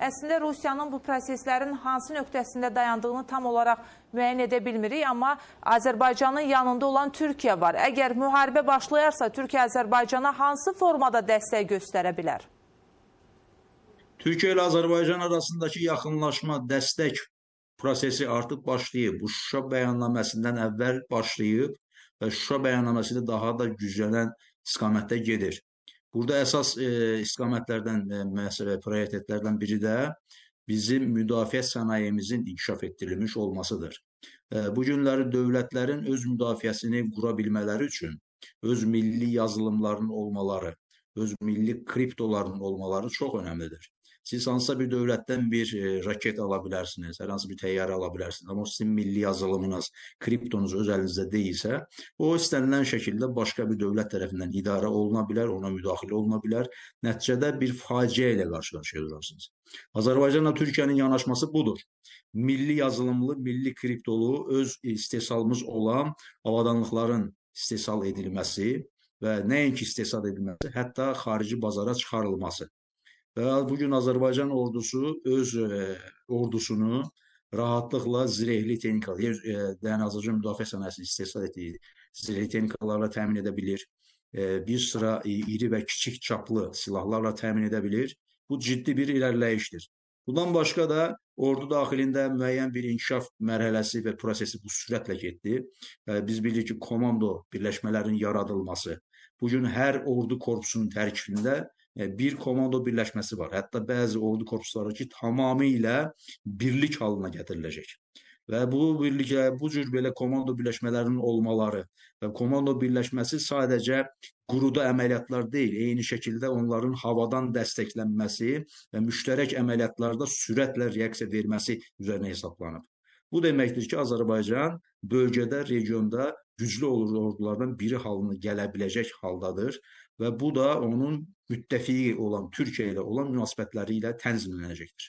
Əslində Rusiyanın bu proseslərin hansı nöqtəsində dayandığını tam olaraq müəyyən edə bilmirik, amma Azərbaycanın yanında olan Türkiyə var. Əgər müharibə başlayarsa, Türkiyə Azərbaycana hansı formada dəstək göstərə bilər? Türkiyə ilə Azərbaycan arasındakı yaxınlaşma, dəstək prosesi artıq başlayıb. Bu Şuşa bəyannaməsindən əvvəl başlayıb və Şuşa bəyannaməsində daha da güclənən istiqamətdə gedir. Burada əsas e, istiqamətlərdən, e, məsələ prioritetlərdən biri də bizim müdafiə sənayemizin inkişaf etdirilmiş olmasıdır. E, bu günləri dövlətlərin öz müdafiəsini qura bilmələri üçün öz milli yazılımlarının olmaları, öz milli kriptolarının olmaları çox önəmlidir. Siz hansısa bir dövlətdən bir e, raket ala bilərsiniz, hər hansı bir təyyarə ala bilərsiniz, amma sizin milli yazılımınız, kriptonuz öz əlinizdə deyilsə, o istənilən şəkildə başqa bir dövlət tərəfindən idarə oluna bilər, ona müdaxilə oluna bilər. Nəticədə bir faciə ilə qarşı-qarşıya durarsınız. Azərbaycanla Türkiyənin yanaşması budur. Milli yazılımlı, milli kriptolu öz istehsalımız olan avadanlıqların istehsal edilməsi və nəinki istehsal edilməsi, hətta xarici bazara çıxarılması. Və bugün Azərbaycan ordusu öz e, ordusunu rahatlıqla zirehli texnikalar, yəni, e, yəni Azərbaycan müdafiə sənayesinin istehsal etdiyi zirehli texnikalarla təmin edə bilir. E, bir sıra iri və kiçik çaplı silahlarla təmin edə bilir. Bu ciddi bir irəliləyişdir. Bundan başqa da ordu daxilində müəyyən bir inkişaf mərhələsi və prosesi bu sürətlə getdi. E, biz bilirik ki, komando birləşmələrinin yaradılması, bu gün hər ordu korpusunun tərkibində E, bir komando birləşməsi var. Hətta bəzi ordu korpusları ki, tamamilə birlik halına gətiriləcək. Və bu birlikə bu cür belə komando birləşmələrinin olmaları və komando birləşməsi sadəcə quruda əməliyyatlar deyil, eyni şəkildə onların havadan dəstəklənməsi və müştərək əməliyyatlarda sürətlə reaksiya verməsi üzərinə hesablanıb. Bu deməkdir ki, Azərbaycan bölgədə, regionda güclü ordulardan biri halına gələ biləcək haldadır və bu da onun müttəfiqi olan Türkiyə ilə olan münasibətləri ilə tənzimlənəcəkdir.